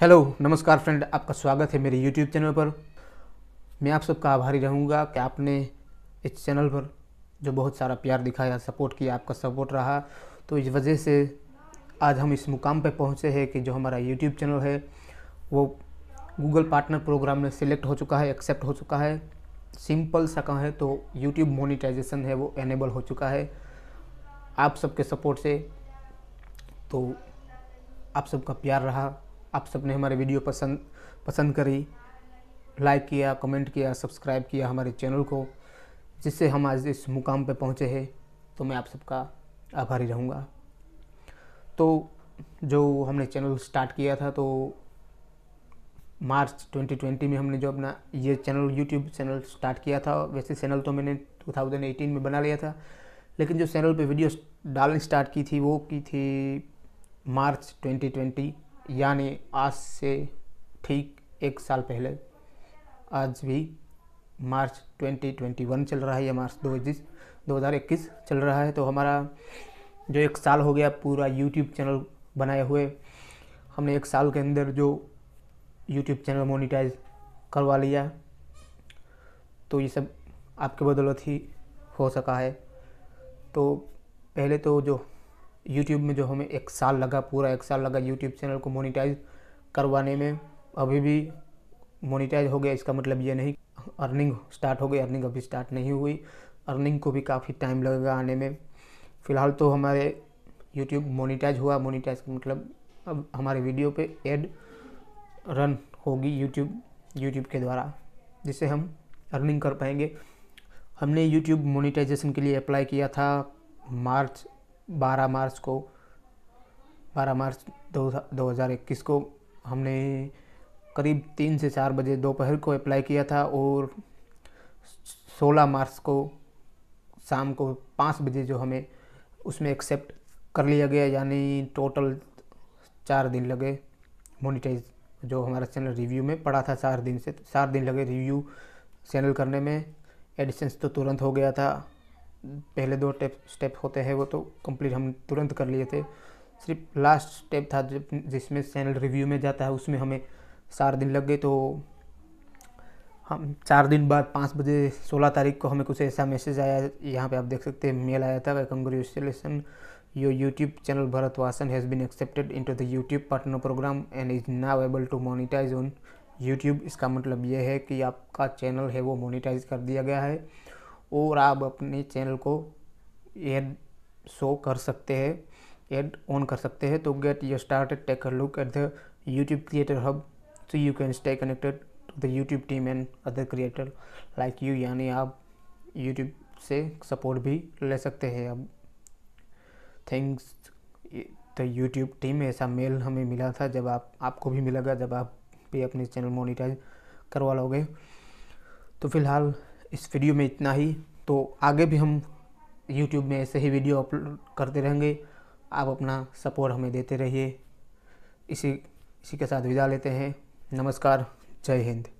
hello नमस्कार friend आपका स्वागत है मेरे यूट्यूब चैनल पर मैं आप सबका आभारी रहूँगा कि आपने इस चैनल पर जो बहुत सारा प्यार दिखाया सपोर्ट किया आपका सपोर्ट रहा तो इस वजह से आज हम इस मुकाम पर पहुँचे हैं कि जो हमारा यूट्यूब चैनल है वो गूगल पार्टनर प्रोग्राम में सिलेक्ट हो चुका है एक्सेप्ट हो चुका है सिंपल सा कहा है तो यूट्यूब मोनिटाइजेशन है वो एनेबल हो चुका है आप सबके सपोर्ट से तो आप सबका प्यार रहा आप सबने हमारे वीडियो पसंद पसंद करी लाइक किया कमेंट किया सब्सक्राइब किया हमारे चैनल को जिससे हम आज इस मुकाम पर पहुँचे हैं तो मैं आप सबका आभारी रहूँगा तो जो हमने चैनल स्टार्ट किया था तो मार्च 2020 में हमने जो अपना ये चैनल यूट्यूब चैनल स्टार्ट किया था वैसे चैनल तो मैंने 2018 में बना लिया था लेकिन जो चैनल पे वीडियो डालनी स्टार्ट की थी वो की थी मार्च 2020 यानी आज से ठीक एक साल पहले आज भी मार्च 2021 चल रहा है या मार्च दो इक्कीस चल रहा है तो हमारा जो एक साल हो गया पूरा यूट्यूब चैनल बनाए हुए हमने एक साल के अंदर जो यूट्यूब चैनल मोनिटाइज करवा लिया तो ये सब आपके बदौलत ही हो सका है तो पहले तो जो यूट्यूब में जो हमें एक साल लगा पूरा एक साल लगा यूट्यूब चैनल को मोनिटाइज करवाने में अभी भी मोनिटाइज हो गया इसका मतलब ये नहीं अर्निंग स्टार्ट हो गई अर्निंग अभी स्टार्ट नहीं हुई अर्निंग को भी काफ़ी टाइम लगेगा आने में फ़िलहाल तो हमारे यूट्यूब मोनिटाइज हुआ मोनिटाइज का मतलब अब हमारे वीडियो पे एड रन होगी यूट्यूब यूट्यूब के द्वारा जिससे हम अर्निंग कर पाएंगे हमने यूट्यूब मोनिटाइजेशन के लिए अप्लाई किया था मार्च बारह मार्च को बारह मार्च दो दो हज़ार इक्कीस को हमने करीब तीन से चार बजे दोपहर को अप्लाई किया था और सोलह मार्च को शाम को पाँच बजे जो हमें उसमें एक्सेप्ट कर लिया गया यानी टोटल चार दिन लगे मोनिटाइज जो हमारा चैनल रिव्यू में पड़ा था चार दिन से चार दिन लगे रिव्यू चैनल करने में एडिशंस तो तुरंत हो गया था पहले दो टेप स्टेप होते हैं वो तो कंप्लीट हम तुरंत कर लिए थे सिर्फ लास्ट स्टेप था जब जिसमें चैनल रिव्यू में जाता है उसमें हमें चार दिन लग गए तो हम चार दिन बाद पाँच बजे सोलह तारीख को हमें कुछ ऐसा मैसेज आया यहाँ पे आप देख सकते हैं मेल आया था congratulation your YouTube channel Bharat Vasan has been accepted to the YouTube partner program and is now able to monetize on YouTube इसका मतलब ये है कि आपका चैनल है वो मोनिटाइज कर दिया गया है और आप अपने चैनल को एड शो कर सकते हैं एड ऑन कर सकते हैं तो get your started take a look at the YouTube creator hub so you can stay connected to the YouTube team and other creator like you यानी आप यूट्यूब से सपोर्ट भी ले सकते हैं अब थैंक्स द यूट्यूब टीम ऐसा mail हमें मिला था जब आप आपको भी मिलेगा जब आप भी अपने चैनल मोनिटाइज करवा लोगे तो फिलहाल इस वीडियो में इतना ही तो आगे भी हम यूट्यूब में ऐसे ही वीडियो अपलोड करते रहेंगे आप अपना सपोर्ट हमें देते रहिए इसी इसी के साथ विदा लेते हैं नमस्कार जय हिंद